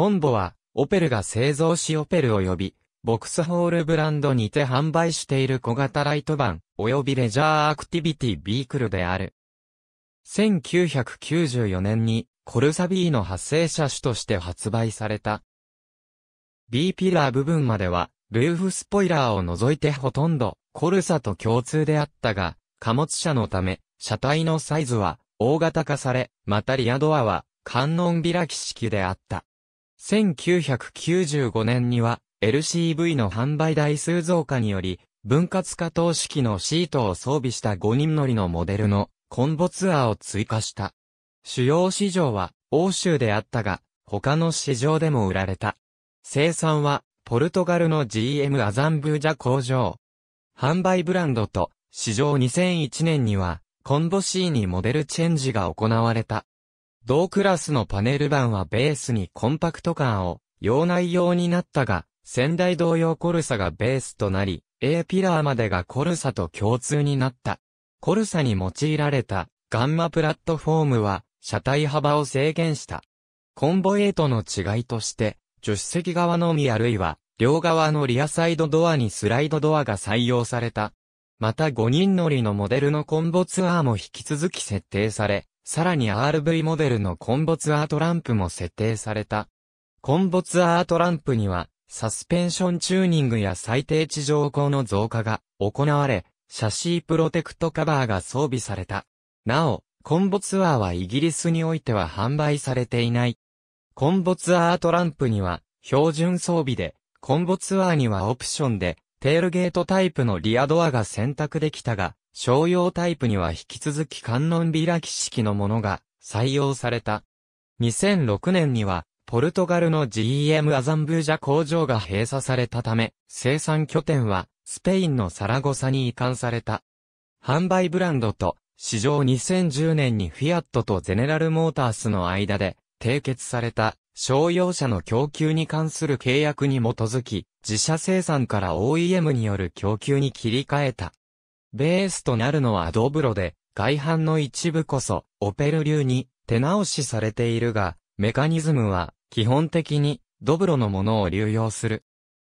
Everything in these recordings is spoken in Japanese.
コンボは、オペルが製造しオペル及び、ボクスホールブランドにて販売している小型ライトバン、及びレジャーアクティビティビークルである。1994年に、コルサビーの発生車種として発売された。B ピラー部分までは、ルーフスポイラーを除いてほとんど、コルサと共通であったが、貨物車のため、車体のサイズは、大型化され、またリアドアは、観音開き式であった。1995年には LCV の販売台数増加により、分割化等式のシートを装備した5人乗りのモデルのコンボツアーを追加した。主要市場は欧州であったが、他の市場でも売られた。生産はポルトガルの GM アザンブージャ工場。販売ブランドと市場2001年にはコンボ C にモデルチェンジが行われた。同クラスのパネル版はベースにコンパクトカーを用内用になったが、先代同様コルサがベースとなり、A ピラーまでがコルサと共通になった。コルサに用いられたガンマプラットフォームは車体幅を制限した。コンボエイトの違いとして、助手席側のみあるいは両側のリアサイドドアにスライドドアが採用された。また5人乗りのモデルのコンボツアーも引き続き設定され、さらに RV モデルのコンボツアートランプも設定された。コンボツアートランプには、サスペンションチューニングや最低地上高の増加が行われ、シャシープロテクトカバーが装備された。なお、コンボツアーはイギリスにおいては販売されていない。コンボツアートランプには、標準装備で、コンボツアーにはオプションで、テールゲートタイプのリアドアが選択できたが、商用タイプには引き続き観音開き式のものが採用された。2006年には、ポルトガルの GM アザンブージャ工場が閉鎖されたため、生産拠点はスペインのサラゴサに移管された。販売ブランドと、市場2010年にフィアットとゼネラルモータースの間で締結された商用車の供給に関する契約に基づき、自社生産から OEM による供給に切り替えた。ベースとなるのはドブロで、外反の一部こそ、オペル流に手直しされているが、メカニズムは、基本的に、ドブロのものを流用する。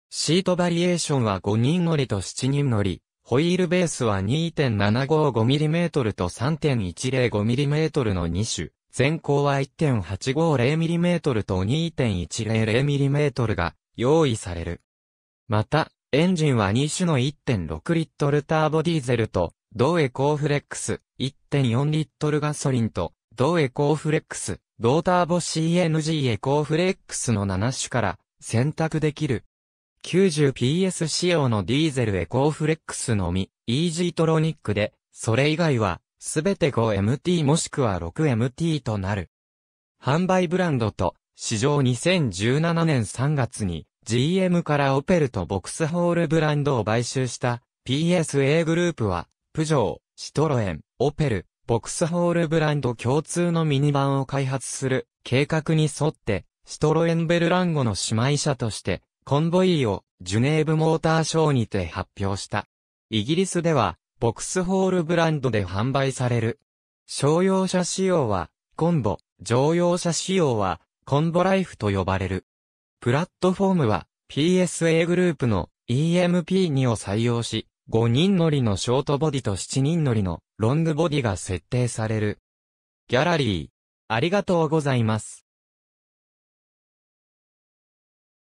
シートバリエーションは5人乗りと7人乗り、ホイールベースは 2.755mm と 3.105mm の2種、全高は 1.850mm と 2.100mm が用意される。また、エンジンは2種の1.6リットルターボディーゼルと、同エコーフレックス1.4リットルガソリンと、同エコーフレックス、同ターボ CNG エコーフレックスの7種から選択できる。90PS 仕様のディーゼルエコーフレックスのみ、イージートロニックで、それ以外は、すべて 5MT もしくは 6MT となる。販売ブランドと、市場2017年3月に、GM からオペルとボクスホールブランドを買収した PSA グループは、プジョー、シトロエン、オペル、ボクスホールブランド共通のミニバンを開発する計画に沿って、シトロエンベルランゴの姉妹車として、コンボイーをジュネーブモーターショーにて発表した。イギリスでは、ボクスホールブランドで販売される。商用車仕様は、コンボ、乗用車仕様は、コンボライフと呼ばれる。プラットフォームは PSA グループの EMP2 を採用し、5人乗りのショートボディと7人乗りのロングボディが設定される。ギャラリー、ありがとうございます。